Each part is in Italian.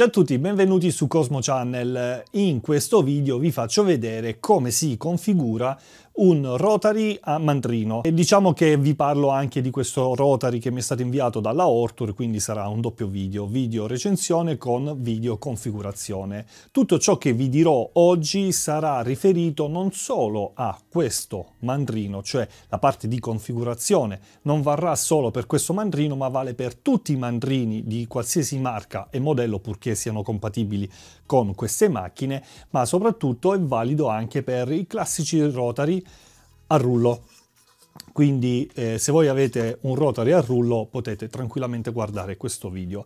Ciao a tutti, benvenuti su Cosmo Channel. In questo video vi faccio vedere come si configura un Rotary a mandrino. e diciamo che vi parlo anche di questo Rotary che mi è stato inviato dalla Ortur quindi sarà un doppio video, video recensione con video configurazione. Tutto ciò che vi dirò oggi sarà riferito non solo a questo mandrino, cioè la parte di configurazione, non varrà solo per questo mandrino, ma vale per tutti i mandrini di qualsiasi marca e modello purché siano compatibili con queste macchine ma soprattutto è valido anche per i classici Rotary a rullo. Quindi eh, se voi avete un rotary a rullo potete tranquillamente guardare questo video.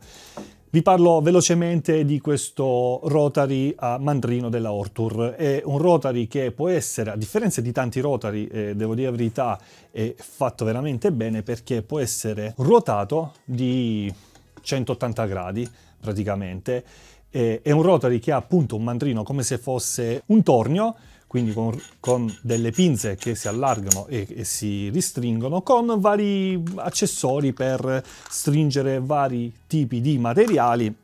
Vi parlo velocemente di questo rotary a mandrino della Ortur. È un rotary che può essere, a differenza di tanti rotary, eh, devo dire la verità, è fatto veramente bene perché può essere ruotato di 180 gradi praticamente. Eh, è un rotary che ha appunto un mandrino come se fosse un tornio quindi con, con, delle pinze che si allargano e, e, si ristringono, con vari accessori per stringere vari tipi di materiali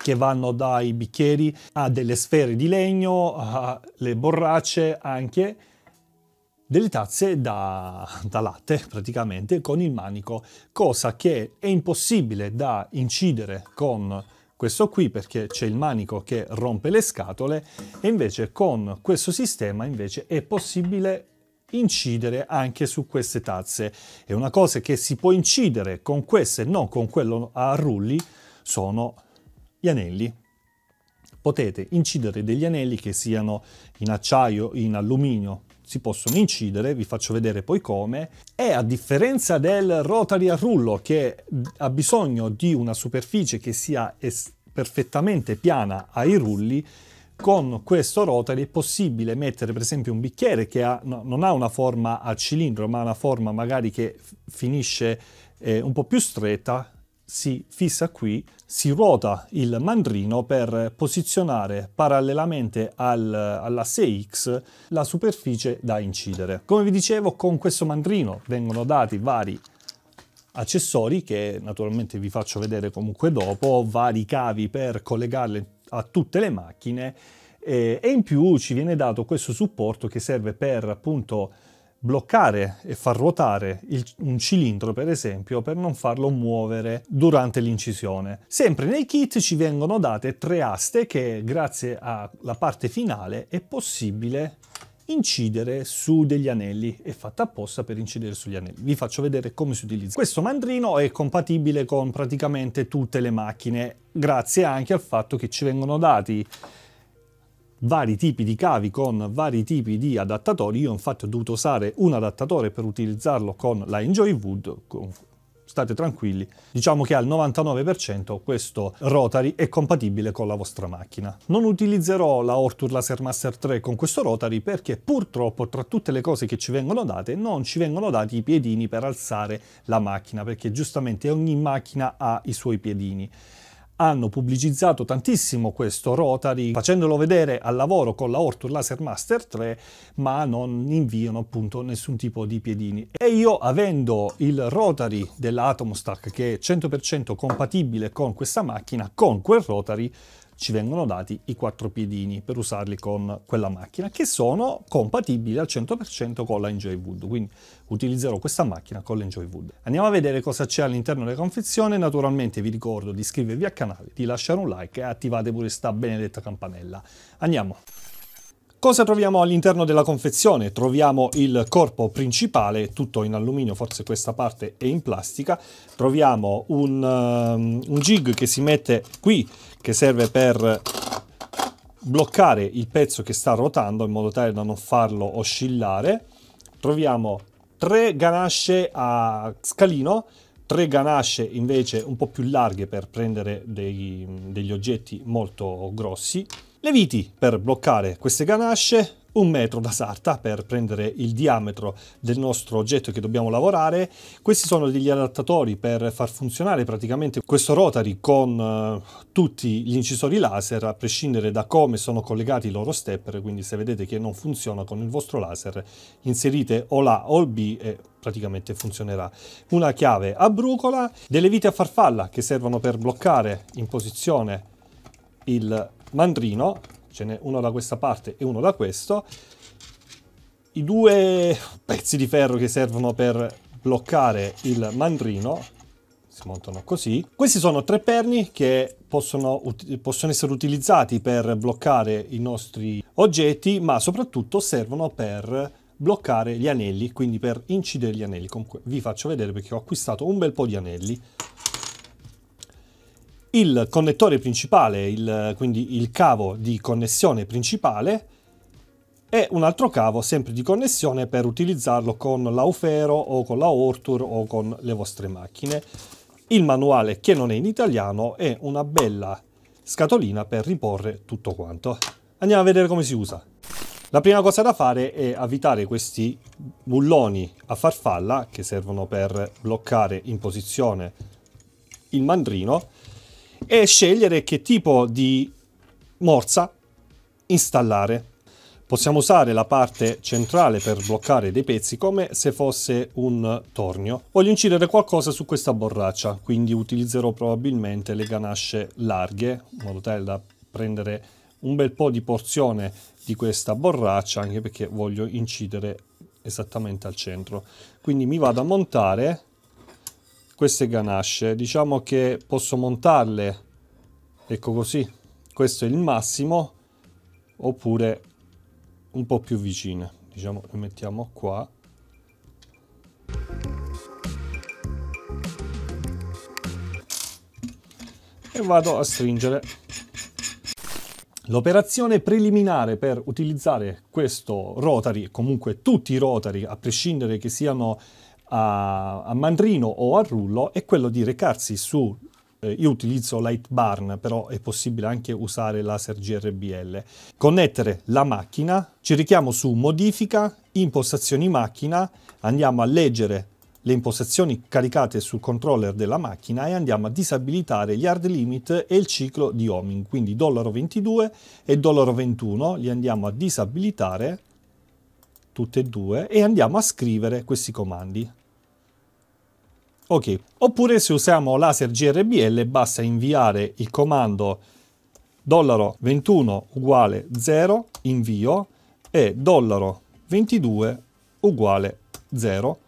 che vanno dai bicchieri a delle sfere di legno, alle borracce anche, delle tazze da, da latte praticamente con il manico, cosa che è impossibile da incidere con questo qui perché c'è il manico che rompe le scatole e invece con questo sistema invece è possibile incidere anche su queste tazze e una cosa che si può incidere con queste non con quello a rulli sono gli anelli potete incidere degli anelli che siano in acciaio in alluminio si possono incidere, vi faccio vedere poi come, e a differenza del rotary a rullo che ha bisogno di una superficie che sia perfettamente piana ai rulli, con questo rotary è possibile mettere per esempio un bicchiere che ha, no, non ha una forma a cilindro ma una forma magari che finisce eh, un po' più stretta si fissa qui, si ruota il mandrino per posizionare parallelamente al, all'asse X la superficie da incidere. Come vi dicevo, con questo mandrino vengono dati vari accessori che naturalmente vi faccio vedere comunque dopo, vari cavi per collegarle a tutte le macchine eh, e in più ci viene dato questo supporto che serve per appunto bloccare e far ruotare il, un cilindro per esempio per non farlo muovere durante l'incisione. Sempre nei kit ci vengono date tre aste che grazie alla parte finale è possibile incidere su degli anelli è fatta apposta per incidere sugli anelli vi faccio vedere come si utilizza questo mandrino è compatibile con praticamente tutte le macchine grazie anche al fatto che ci vengono dati vari tipi di cavi con vari tipi di adattatori. Io infatti ho dovuto usare un adattatore per utilizzarlo con la Enjoy Wood. State tranquilli, diciamo che al 99% questo Rotary è compatibile con la vostra macchina. Non utilizzerò la Ortur Laser Master 3 con questo Rotary perché purtroppo tra tutte le cose che ci vengono date non ci vengono dati i piedini per alzare la macchina perché giustamente ogni macchina ha i suoi piedini hanno pubblicizzato tantissimo questo Rotary facendolo vedere al lavoro con la Ortur Laser Master 3 ma non inviano appunto nessun tipo di piedini e io avendo il Rotary della Atomstack che è 100% compatibile con questa macchina con quel Rotary ci vengono dati i quattro piedini per usarli con quella macchina che sono compatibili al 100% con la Enjoy Wood, quindi utilizzerò questa macchina con l'Enjoy Wood. Andiamo a vedere cosa c'è all'interno della confezione, naturalmente vi ricordo di iscrivervi al canale, di lasciare un like e attivate pure questa benedetta campanella. Andiamo! Cosa troviamo all'interno della confezione? Troviamo il corpo principale, tutto in alluminio, forse questa parte è in plastica. Troviamo un, um, un jig che si mette qui, che serve per bloccare il pezzo che sta rotando in modo tale da non farlo oscillare. Troviamo tre ganasce a scalino, tre ganasce invece un po' più larghe per prendere dei, degli oggetti molto grossi le viti per bloccare queste ganasce, un metro da sarta per prendere il diametro del nostro oggetto che dobbiamo lavorare. Questi sono degli adattatori per far funzionare praticamente questo rotary con eh, tutti gli incisori laser a prescindere da come sono collegati i loro stepper, quindi se vedete che non funziona con il vostro laser inserite o l'A o il B e praticamente funzionerà. Una chiave a brucola, delle viti a farfalla che servono per bloccare in posizione il mandrino, ce n'è uno da questa parte e uno da questo, i due pezzi di ferro che servono per bloccare il mandrino si montano così. Questi sono tre perni che possono, possono essere utilizzati per bloccare i nostri oggetti, ma soprattutto servono per bloccare gli anelli, quindi per incidere gli anelli. Comunque vi faccio vedere perché ho acquistato un bel po' di anelli il connettore principale, il, quindi il cavo di connessione principale e un altro cavo sempre di connessione per utilizzarlo con l'Aufero o con la Ortur o con le vostre macchine. Il manuale che non è in italiano è una bella scatolina per riporre tutto quanto. Andiamo a vedere come si usa. La prima cosa da fare è avvitare questi bulloni a farfalla che servono per bloccare in posizione il mandrino e scegliere che tipo di morsa installare. Possiamo usare la parte centrale per bloccare dei pezzi come se fosse un tornio. Voglio incidere qualcosa su questa borraccia, quindi utilizzerò probabilmente le ganasce larghe, in modo tale da prendere un bel po' di porzione di questa borraccia, anche perché voglio incidere esattamente al centro. Quindi mi vado a montare queste ganasce diciamo che posso montarle ecco così questo è il massimo oppure un po' più vicine diciamo le mettiamo qua e vado a stringere L'operazione preliminare per utilizzare questo rotary, comunque tutti i rotary, a prescindere che siano a, a Mandrino o a Rullo è quello di recarsi su eh, io utilizzo Lightbarn, però è possibile anche usare laser GRBL. Connettere la macchina, ci richiamo su modifica, impostazioni macchina, andiamo a leggere le impostazioni caricate sul controller della macchina e andiamo a disabilitare gli hard limit e il ciclo di homing, quindi $22 e $21 li andiamo a disabilitare tutte e due e andiamo a scrivere questi comandi. Ok, oppure se usiamo laser GRBL basta inviare il comando dollaro 21 uguale 0 invio e dollaro 22 uguale 0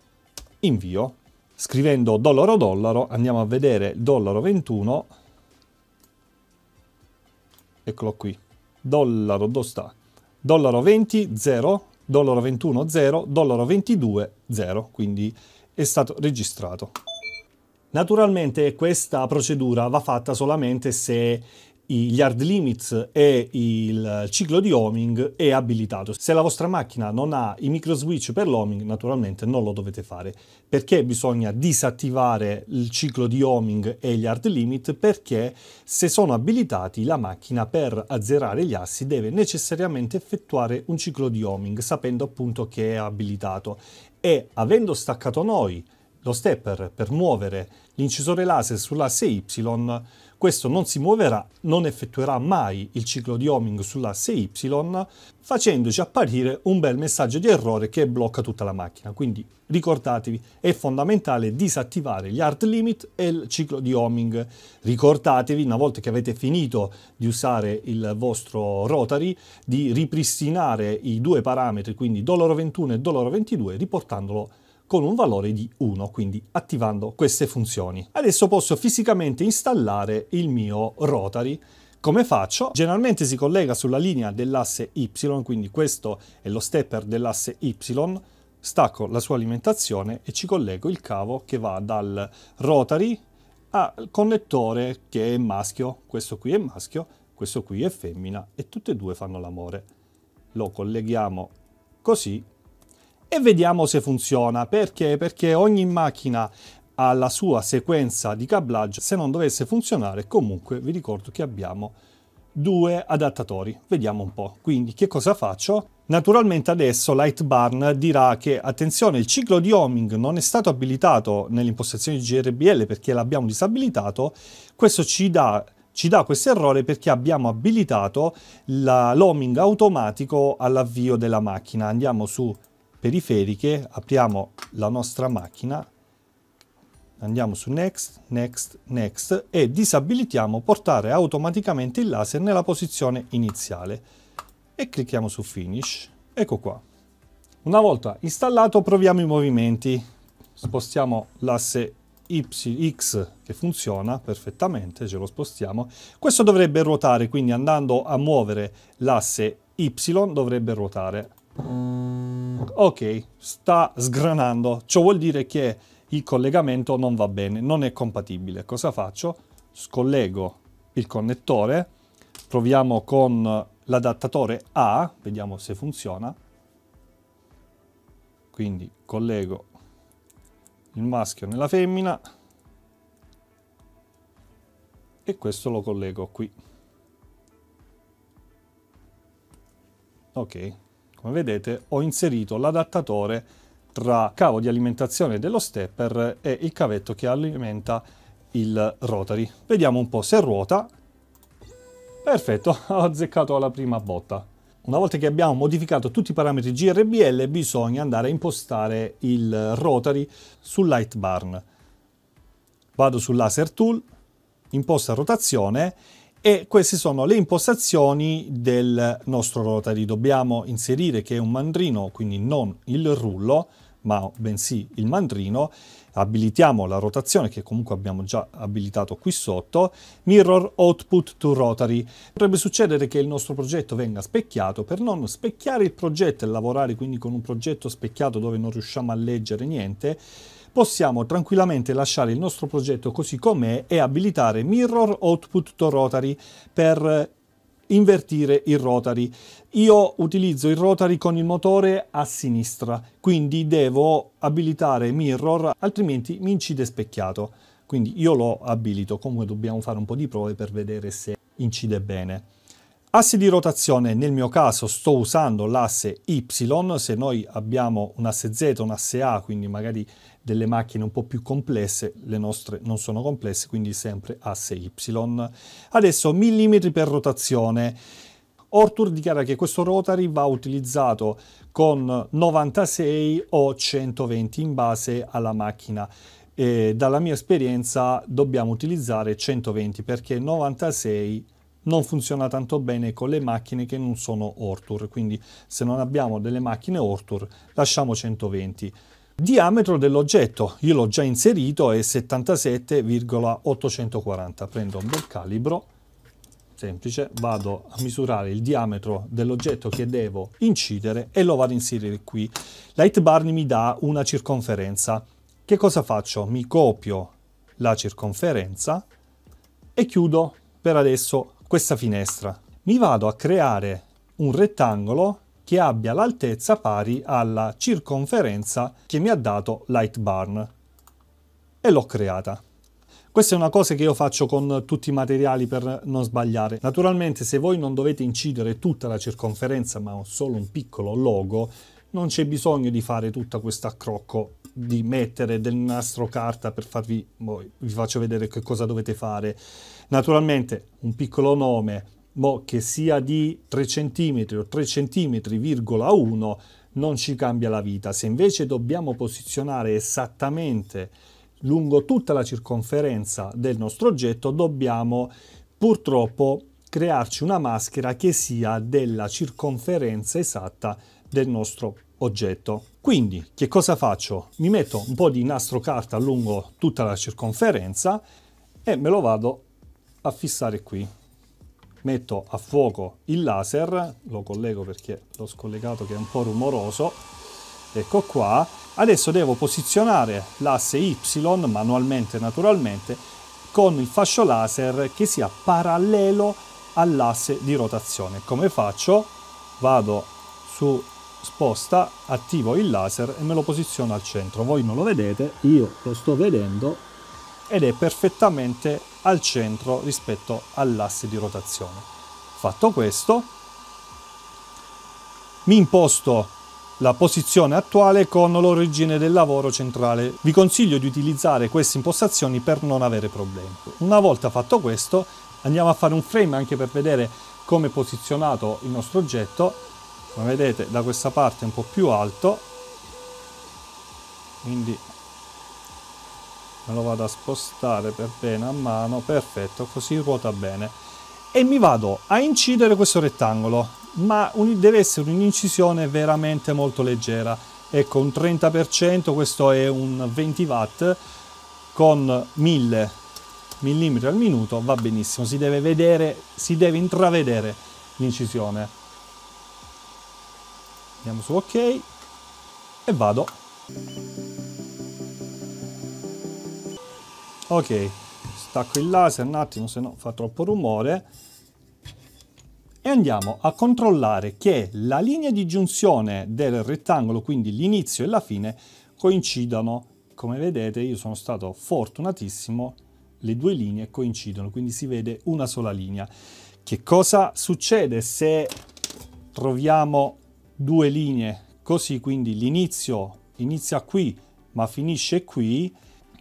invio. Scrivendo dollaro dollaro andiamo a vedere dollaro 21 eccolo qui dollaro dove sta dollaro 20 0 dollaro 21 0 dollaro 22 0 quindi è stato registrato Naturalmente questa procedura va fatta solamente se gli hard limits e il ciclo di homing è abilitato. Se la vostra macchina non ha i micro switch per l'homing, naturalmente non lo dovete fare. Perché bisogna disattivare il ciclo di homing e gli hard limit? Perché se sono abilitati la macchina per azzerare gli assi deve necessariamente effettuare un ciclo di homing sapendo appunto che è abilitato e avendo staccato noi lo stepper per muovere l'incisore laser sulla 6Y, questo non si muoverà, non effettuerà mai il ciclo di homing sulla 6Y, facendoci apparire un bel messaggio di errore che blocca tutta la macchina. Quindi ricordatevi, è fondamentale disattivare gli hard limit e il ciclo di homing. Ricordatevi, una volta che avete finito di usare il vostro rotary, di ripristinare i due parametri, quindi dollaro 21 e dollaro 22, riportandolo con un valore di 1, quindi attivando queste funzioni. Adesso posso fisicamente installare il mio Rotary. Come faccio? Generalmente si collega sulla linea dell'asse Y, quindi questo è lo stepper dell'asse Y, stacco la sua alimentazione e ci collego il cavo che va dal Rotary al connettore che è maschio, questo qui è maschio, questo qui è femmina e tutte e due fanno l'amore. Lo colleghiamo così e vediamo se funziona. Perché? Perché ogni macchina ha la sua sequenza di cablaggio. Se non dovesse funzionare, comunque vi ricordo che abbiamo due adattatori. Vediamo un po'. Quindi che cosa faccio? Naturalmente adesso lightburn dirà che attenzione il ciclo di homing non è stato abilitato nelle impostazioni di GRBL perché l'abbiamo disabilitato, questo ci dà, ci dà questo errore perché abbiamo abilitato l'homing automatico all'avvio della macchina. Andiamo su periferiche, apriamo la nostra macchina, andiamo su Next, Next, Next e disabilitiamo portare automaticamente il laser nella posizione iniziale e clicchiamo su Finish. Ecco qua. Una volta installato proviamo i movimenti. Spostiamo l'asse y, X che funziona perfettamente, ce lo spostiamo. Questo dovrebbe ruotare, quindi andando a muovere l'asse Y dovrebbe ruotare ok sta sgranando ciò vuol dire che il collegamento non va bene non è compatibile cosa faccio scollego il connettore proviamo con l'adattatore A vediamo se funziona quindi collego il maschio nella femmina e questo lo collego qui ok come vedete ho inserito l'adattatore tra cavo di alimentazione dello stepper e il cavetto che alimenta il rotary. Vediamo un po' se ruota. Perfetto, ho azzeccato la prima botta. Una volta che abbiamo modificato tutti i parametri GRBL bisogna andare a impostare il rotary sul light barn. Vado sul laser tool, imposta rotazione e queste sono le impostazioni del nostro rotary. Dobbiamo inserire che è un mandrino, quindi non il rullo, ma bensì il mandrino. Abilitiamo la rotazione che comunque abbiamo già abilitato qui sotto. Mirror output to rotary. Potrebbe succedere che il nostro progetto venga specchiato. Per non specchiare il progetto e lavorare quindi con un progetto specchiato dove non riusciamo a leggere niente, possiamo tranquillamente lasciare il nostro progetto così com'è e abilitare Mirror Output to Rotary per eh, invertire il rotary. Io utilizzo il rotary con il motore a sinistra, quindi devo abilitare mirror, altrimenti mi incide specchiato. Quindi io lo abilito, comunque dobbiamo fare un po' di prove per vedere se incide bene. Assi di rotazione, nel mio caso sto usando l'asse Y, se noi abbiamo un asse Z, un asse A, quindi magari delle macchine un po' più complesse, le nostre non sono complesse, quindi sempre asse Y. Adesso millimetri per rotazione. Ortur dichiara che questo rotary va utilizzato con 96 o 120 in base alla macchina. E dalla mia esperienza dobbiamo utilizzare 120 perché 96 non funziona tanto bene con le macchine che non sono Ortur, quindi se non abbiamo delle macchine Ortur lasciamo 120. Diametro dell'oggetto, io l'ho già inserito, è 77,840, prendo un bel calibro, semplice, vado a misurare il diametro dell'oggetto che devo incidere e lo vado a inserire qui. Light bar mi dà una circonferenza, che cosa faccio? Mi copio la circonferenza e chiudo per adesso questa finestra. Mi vado a creare un rettangolo che abbia l'altezza pari alla circonferenza che mi ha dato Lightburn e l'ho creata. Questa è una cosa che io faccio con tutti i materiali per non sbagliare. Naturalmente se voi non dovete incidere tutta la circonferenza ma solo un piccolo logo, non c'è bisogno di fare tutta questa accrocco di mettere del nastro carta per farvi, boh, vi faccio vedere che cosa dovete fare. Naturalmente un piccolo nome, boh, che sia di 3 cm o 3 cm,1 non ci cambia la vita. Se invece dobbiamo posizionare esattamente lungo tutta la circonferenza del nostro oggetto, dobbiamo purtroppo crearci una maschera che sia della circonferenza esatta del nostro oggetto oggetto. Quindi che cosa faccio? Mi metto un po' di nastro carta lungo tutta la circonferenza e me lo vado a fissare qui. Metto a fuoco il laser, lo collego perché l'ho scollegato che è un po' rumoroso, ecco qua. Adesso devo posizionare l'asse Y manualmente naturalmente con il fascio laser che sia parallelo all'asse di rotazione. Come faccio? Vado su sposta, attivo il laser e me lo posiziono al centro. Voi non lo vedete, io lo sto vedendo ed è perfettamente al centro rispetto all'asse di rotazione. Fatto questo, mi imposto la posizione attuale con l'origine del lavoro centrale. Vi consiglio di utilizzare queste impostazioni per non avere problemi. Una volta fatto questo, andiamo a fare un frame anche per vedere come è posizionato il nostro oggetto come vedete da questa parte è un po' più alto quindi me lo vado a spostare per bene a mano perfetto così ruota bene e mi vado a incidere questo rettangolo ma un, deve essere un'incisione veramente molto leggera ecco un 30% questo è un 20 watt con 1000 mm al minuto va benissimo si deve vedere si deve intravedere l'incisione andiamo su ok e vado ok stacco il laser un attimo se no fa troppo rumore e andiamo a controllare che la linea di giunzione del rettangolo quindi l'inizio e la fine coincidano come vedete io sono stato fortunatissimo le due linee coincidono quindi si vede una sola linea che cosa succede se troviamo due linee così, quindi l'inizio inizia qui ma finisce qui,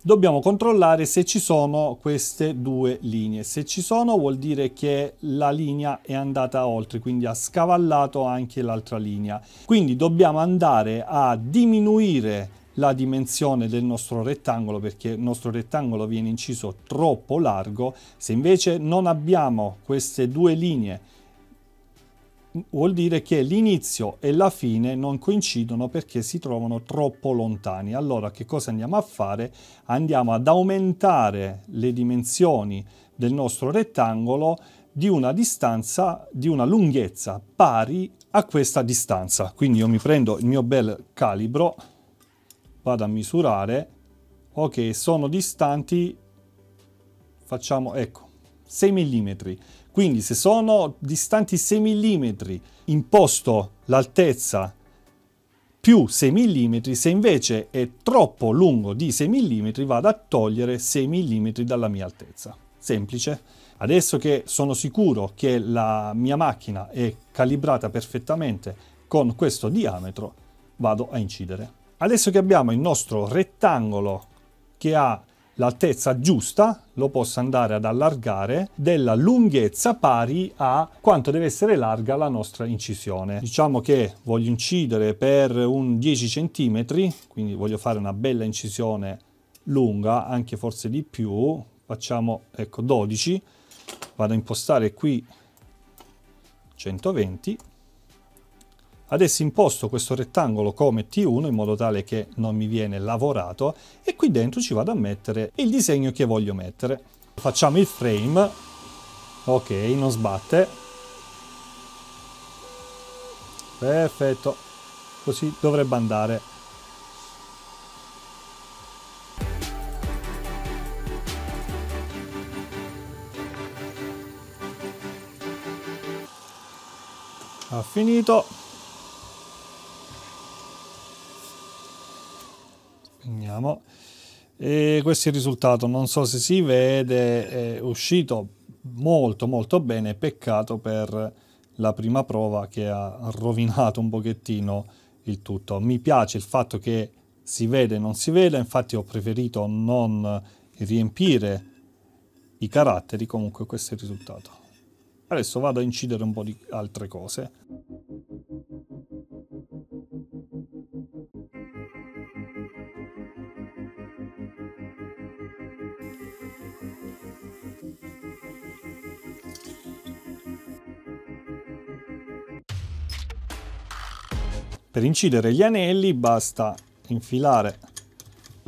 dobbiamo controllare se ci sono queste due linee. Se ci sono vuol dire che la linea è andata oltre, quindi ha scavallato anche l'altra linea. Quindi dobbiamo andare a diminuire la dimensione del nostro rettangolo perché il nostro rettangolo viene inciso troppo largo. Se invece non abbiamo queste due linee vuol dire che l'inizio e la fine non coincidono perché si trovano troppo lontani. Allora che cosa andiamo a fare? Andiamo ad aumentare le dimensioni del nostro rettangolo di una distanza, di una lunghezza pari a questa distanza. Quindi io mi prendo il mio bel calibro, vado a misurare, ok, sono distanti, facciamo, ecco, 6 mm. Quindi se sono distanti 6 mm, imposto l'altezza più 6 mm, se invece è troppo lungo di 6 mm vado a togliere 6 mm dalla mia altezza. Semplice. Adesso che sono sicuro che la mia macchina è calibrata perfettamente con questo diametro, vado a incidere. Adesso che abbiamo il nostro rettangolo che ha l'altezza giusta lo posso andare ad allargare della lunghezza pari a quanto deve essere larga la nostra incisione. Diciamo che voglio incidere per un 10 cm, quindi voglio fare una bella incisione lunga, anche forse di più, facciamo ecco 12, vado a impostare qui 120 Adesso imposto questo rettangolo come T1 in modo tale che non mi viene lavorato e qui dentro ci vado a mettere il disegno che voglio mettere. Facciamo il frame, ok, non sbatte. Perfetto, così dovrebbe andare. Ha finito. vediamo. E questo è il risultato, non so se si vede, è uscito molto molto bene, peccato per la prima prova che ha rovinato un pochettino il tutto. Mi piace il fatto che si vede e non si veda, infatti ho preferito non riempire i caratteri, comunque questo è il risultato. Adesso vado a incidere un po' di altre cose. Per incidere gli anelli basta infilare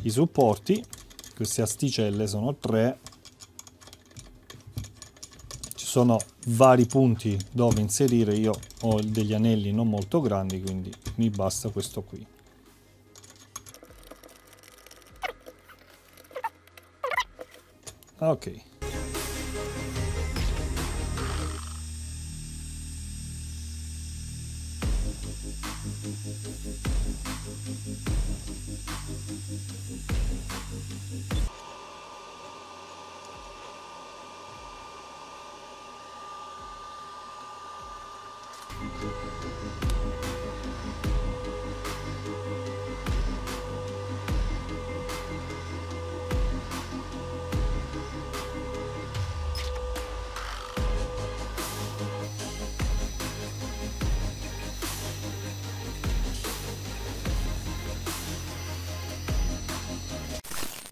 i supporti, queste asticelle sono tre, ci sono vari punti dove inserire, io ho degli anelli non molto grandi quindi mi basta questo qui. Ok.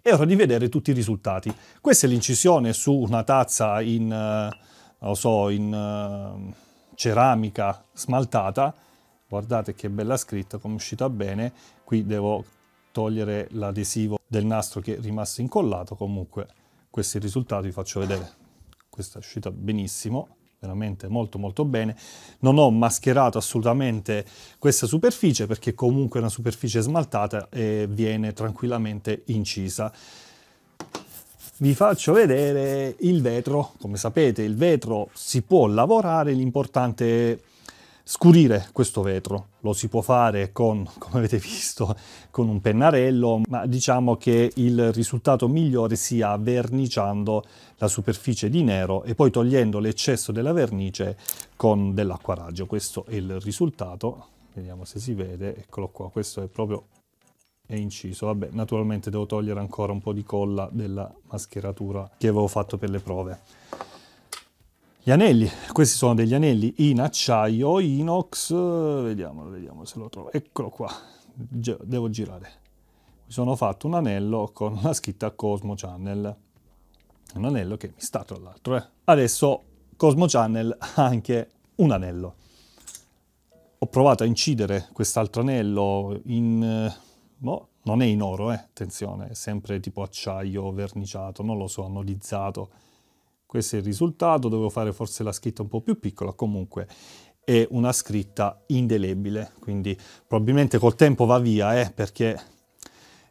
è ora di vedere tutti i risultati. Questa è l'incisione su una tazza in, eh, non so, in... Eh, ceramica smaltata guardate che bella scritta come è uscita bene qui devo togliere l'adesivo del nastro che è rimasto incollato comunque questi risultati vi faccio vedere questa è uscita benissimo veramente molto molto bene non ho mascherato assolutamente questa superficie perché comunque è una superficie smaltata e viene tranquillamente incisa vi faccio vedere il vetro. Come sapete il vetro si può lavorare, l'importante è scurire questo vetro. Lo si può fare con, come avete visto, con un pennarello, ma diciamo che il risultato migliore sia verniciando la superficie di nero e poi togliendo l'eccesso della vernice con dell'acquaraggio. Questo è il risultato. Vediamo se si vede, eccolo qua, questo è proprio è inciso. Vabbè, naturalmente devo togliere ancora un po' di colla della mascheratura che avevo fatto per le prove. Gli anelli, questi sono degli anelli in acciaio, inox, vediamo, vediamo se lo trovo, eccolo qua, devo girare. Mi sono fatto un anello con la scritta Cosmo Channel, un anello che mi sta tra l'altro. Eh. Adesso Cosmo Channel ha anche un anello. Ho provato a incidere quest'altro anello in eh, no, boh, non è in oro, eh, attenzione, è sempre tipo acciaio verniciato, non lo so, anodizzato. Questo è il risultato, dovevo fare forse la scritta un po' più piccola, comunque è una scritta indelebile, quindi probabilmente col tempo va via, eh, perché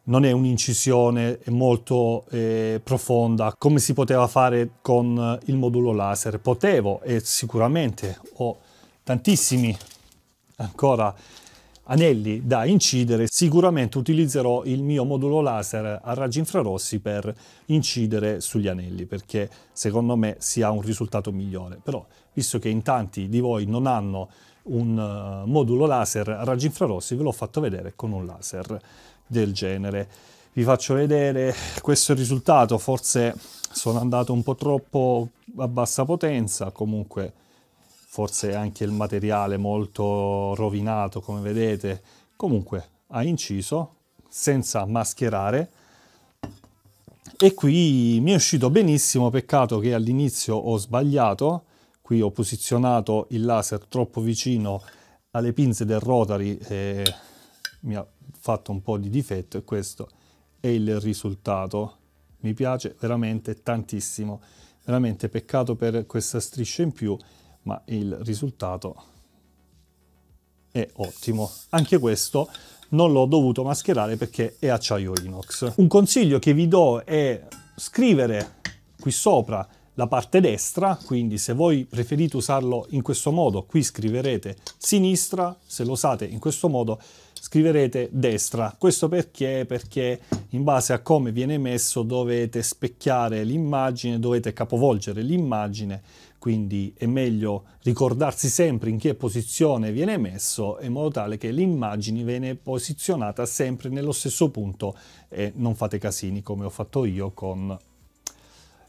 non è un'incisione molto eh, profonda come si poteva fare con il modulo laser. Potevo e sicuramente ho tantissimi ancora anelli da incidere, sicuramente utilizzerò il mio modulo laser a raggi infrarossi per incidere sugli anelli, perché secondo me si ha un risultato migliore. Però, visto che in tanti di voi non hanno un eh, modulo laser a raggi infrarossi, ve l'ho fatto vedere con un laser del genere. Vi faccio vedere questo risultato, forse sono andato un po' troppo a bassa potenza, comunque forse anche il materiale molto rovinato come vedete, comunque ha inciso senza mascherare e qui mi è uscito benissimo, peccato che all'inizio ho sbagliato, qui ho posizionato il laser troppo vicino alle pinze del rotary e mi ha fatto un po' di difetto e questo è il risultato. Mi piace veramente tantissimo, veramente peccato per questa striscia in più ma il risultato è ottimo. Anche questo non l'ho dovuto mascherare perché è acciaio inox. Un consiglio che vi do è scrivere qui sopra la parte destra, quindi se voi preferite usarlo in questo modo, qui scriverete sinistra, se lo usate in questo modo scriverete destra. Questo perché? Perché in base a come viene messo dovete specchiare l'immagine, dovete capovolgere l'immagine quindi è meglio ricordarsi sempre in che posizione viene messo in modo tale che l'immagine viene posizionata sempre nello stesso punto e non fate casini come ho fatto io con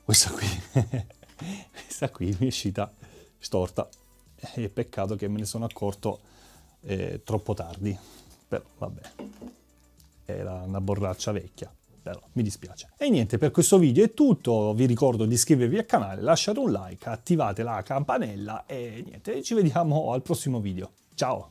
questa qui questa qui mi è uscita storta e peccato che me ne sono accorto eh, troppo tardi però vabbè era una borraccia vecchia però mi dispiace. E niente, per questo video è tutto, vi ricordo di iscrivervi al canale, lasciate un like, attivate la campanella e niente, ci vediamo al prossimo video. Ciao!